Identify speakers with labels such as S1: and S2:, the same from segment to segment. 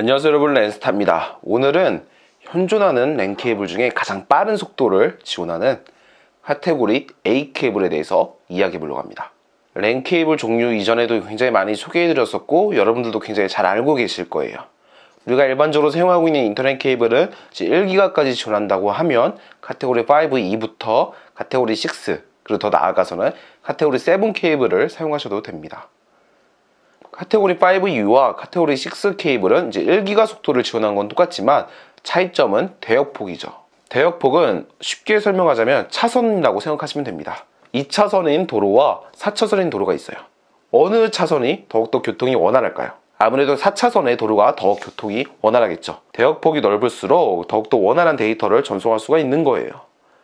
S1: 안녕하세요 여러분 렌스타입니다 오늘은 현존하는 랜 케이블 중에 가장 빠른 속도를 지원하는 카테고리 A 케이블에 대해서 이야기해 보려고 합니다 랜 케이블 종류 이전에도 굉장히 많이 소개해 드렸었고 여러분들도 굉장히 잘 알고 계실 거예요 우리가 일반적으로 사용하고 있는 인터넷 케이블은 1기가까지 지원한다고 하면 카테고리 5 2부터 카테고리 6 그리고 더 나아가서는 카테고리 7 케이블을 사용하셔도 됩니다 카테고리 5U와 카테고리 6 케이블은 이제 1기가 속도를 지원한 건 똑같지만 차이점은 대역폭이죠. 대역폭은 쉽게 설명하자면 차선이라고 생각하시면 됩니다. 2차선인 도로와 4차선인 도로가 있어요. 어느 차선이 더욱더 교통이 원활할까요? 아무래도 4차선의 도로가 더 교통이 원활하겠죠. 대역폭이 넓을수록 더욱더 원활한 데이터를 전송할 수가 있는 거예요.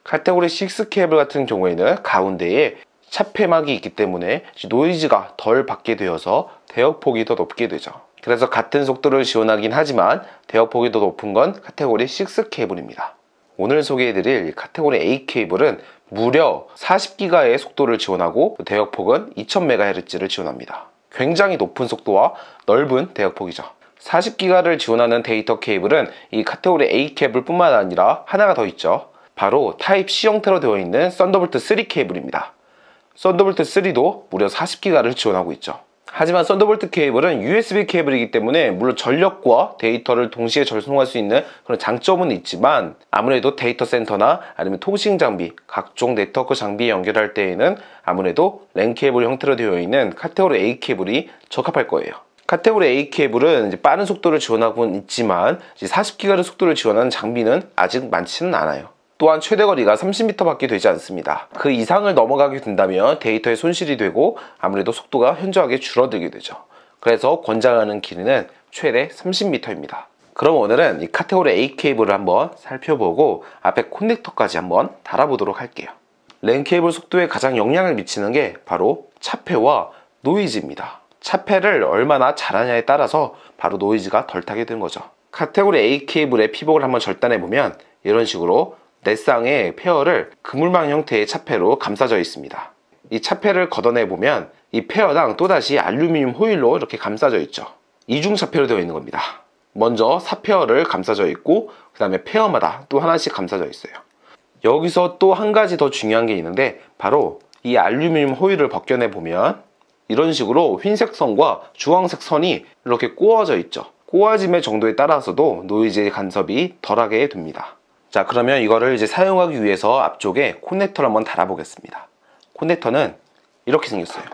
S1: 카테고리 6 케이블 같은 경우에는 가운데에 차폐막이 있기 때문에 노이즈가 덜 받게 되어서 대역폭이 더 높게 되죠. 그래서 같은 속도를 지원하긴 하지만 대역폭이 더 높은 건 카테고리 6 케이블입니다. 오늘 소개해드릴 카테고리 A 케이블은 무려 40기가의 속도를 지원하고 대역폭은 2000MHz를 지원합니다. 굉장히 높은 속도와 넓은 대역폭이죠. 40기가를 지원하는 데이터 케이블은 이 카테고리 A 케이블 뿐만 아니라 하나가 더 있죠. 바로 타입 C 형태로 되어 있는 썬더볼트 3 케이블입니다. 썬더볼트 3도 무려 40기가를 지원하고 있죠. 하지만 썬더볼트 케이블은 USB 케이블이기 때문에 물론 전력과 데이터를 동시에 전송할 수 있는 그런 장점은 있지만 아무래도 데이터 센터나 아니면 통신 장비, 각종 네트워크 장비에 연결할 때에는 아무래도 랜 케이블 형태로 되어 있는 카테고리 A 케이블이 적합할 거예요. 카테고리 A 케이블은 빠른 속도를 지원하고는 있지만 40기가의 속도를 지원하는 장비는 아직 많지는 않아요. 또한 최대거리가 30m밖에 되지 않습니다. 그 이상을 넘어가게 된다면 데이터의 손실이 되고 아무래도 속도가 현저하게 줄어들게 되죠. 그래서 권장하는 길이는 최대 30m입니다. 그럼 오늘은 이 카테고리 A 케이블을 한번 살펴보고 앞에 코넥터까지 한번 달아보도록 할게요. 랜 케이블 속도에 가장 영향을 미치는 게 바로 차폐와 노이즈입니다. 차폐를 얼마나 잘하냐에 따라서 바로 노이즈가 덜 타게 되는 거죠. 카테고리 A 케이블의 피복을 한번 절단해 보면 이런 식으로 넷상의 페어를 그물망 형태의 차폐로 감싸져 있습니다. 이 차폐를 걷어내 보면 이페어당 또다시 알루미늄 호일로 이렇게 감싸져 있죠. 이중 차폐로 되어 있는 겁니다. 먼저 사페어를 감싸져 있고 그 다음에 페어마다 또 하나씩 감싸져 있어요. 여기서 또 한 가지 더 중요한 게 있는데 바로 이 알루미늄 호일을 벗겨내 보면 이런 식으로 흰색 선과 주황색 선이 이렇게 꼬아져 있죠. 꼬아짐의 정도에 따라서도 노이즈의 간섭이 덜하게 됩니다. 자 그러면 이거를 이제 사용하기 위해서 앞쪽에 코넥터를 한번 달아보겠습니다 코넥터는 이렇게 생겼어요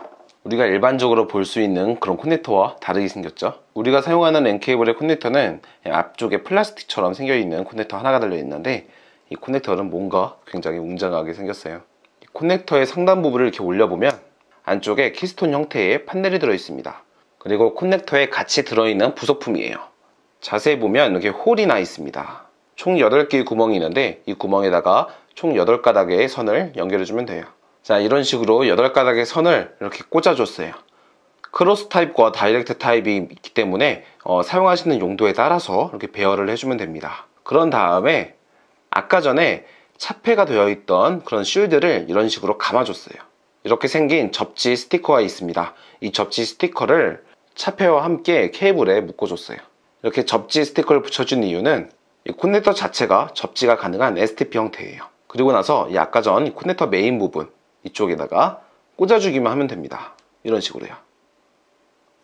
S1: 우리가 일반적으로 볼 수 있는 그런 코넥터와 다르게 생겼죠 우리가 사용하는 N케이블의 코넥터는 앞쪽에 플라스틱처럼 생겨있는 코넥터 하나가 달려있는데 이 코넥터는 뭔가 굉장히 웅장하게 생겼어요 코넥터의 상단 부분을 이렇게 올려보면 안쪽에 키스톤 형태의 판넬이 들어있습니다 그리고 코넥터에 같이 들어있는 부속품이에요 자세히 보면 이렇게 홀이 나 있습니다 총 8개의 구멍이 있는데 이 구멍에다가 총 8가닥의 선을 연결해주면 돼요. 자 이런 식으로 8가닥의 선을 이렇게 꽂아줬어요. 크로스 타입과 다이렉트 타입이 있기 때문에 어, 사용하시는 용도에 따라서 이렇게 배열을 해주면 됩니다. 그런 다음에 아까 전에 차폐가 되어 있던 그런 쉴드를 이런 식으로 감아줬어요. 이렇게 생긴 접지 스티커가 있습니다. 이 접지 스티커를 차폐와 함께 케이블에 묶어줬어요. 이렇게 접지 스티커를 붙여준 이유는 커넥터 자체가 접지가 가능한 STP 형태예요. 그리고 나서 이 아까 전 커넥터 메인 부분 이쪽에다가 꽂아주기만 하면 됩니다. 이런 식으로요.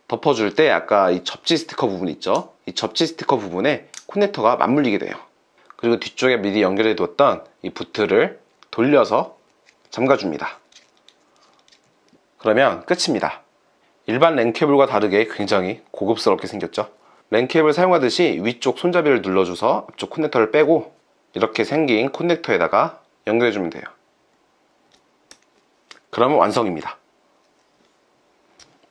S1: 덮어줄 때 아까 이 접지 스티커 부분 있죠? 이 접지 스티커 부분에 커넥터가 맞물리게 돼요. 그리고 뒤쪽에 미리 연결해 두었던 이 부트를 돌려서 잠가줍니다. 그러면 끝입니다. 일반 랭케이블과 다르게 굉장히 고급스럽게 생겼죠? 랜캡을 사용하듯이 위쪽 손잡이를 눌러줘서 앞쪽 커넥터를 빼고 이렇게 생긴 커넥터에다가 연결해주면 돼요 그러면 완성입니다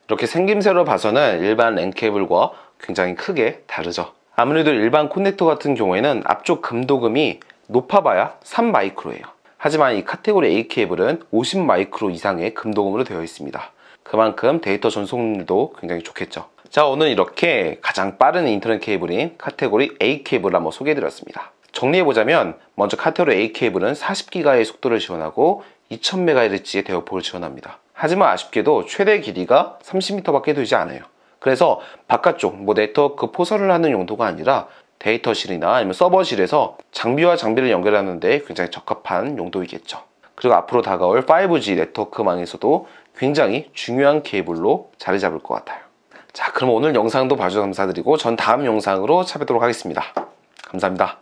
S1: 이렇게 생김새로 봐서는 일반 랜케이블과 굉장히 크게 다르죠 아무래도 일반 코넥터 같은 경우에는 앞쪽 금도금이 높아봐야 3마이크로예요 하지만 이 카테고리 A 케이블은 50마이크로 이상의 금도금으로 되어 있습니다 그만큼 데이터 전송률도 굉장히 좋겠죠 자 오늘 이렇게 가장 빠른 인터넷 케이블인 카테고리 A 케이블을 한번 소개해드렸습니다. 정리해보자면 먼저 카테고리 A 케이블은 40기가의 속도를 지원하고 2000MHz의 대역폭을 지원합니다. 하지만 아쉽게도 최대 길이가 30m밖에 되지 않아요. 그래서 바깥쪽 뭐 네트워크 포설을 하는 용도가 아니라 데이터실이나 아니면 서버실에서 장비와 장비를 연결하는데 굉장히 적합한 용도이겠죠. 그리고 앞으로 다가올 5G 네트워크망에서도 굉장히 중요한 케이블로 자리 잡을 것 같아요. 자 그럼 오늘 영상도 봐주셔서 감사드리고 전 다음 영상으로 찾아뵙도록 하겠습니다. 감사합니다.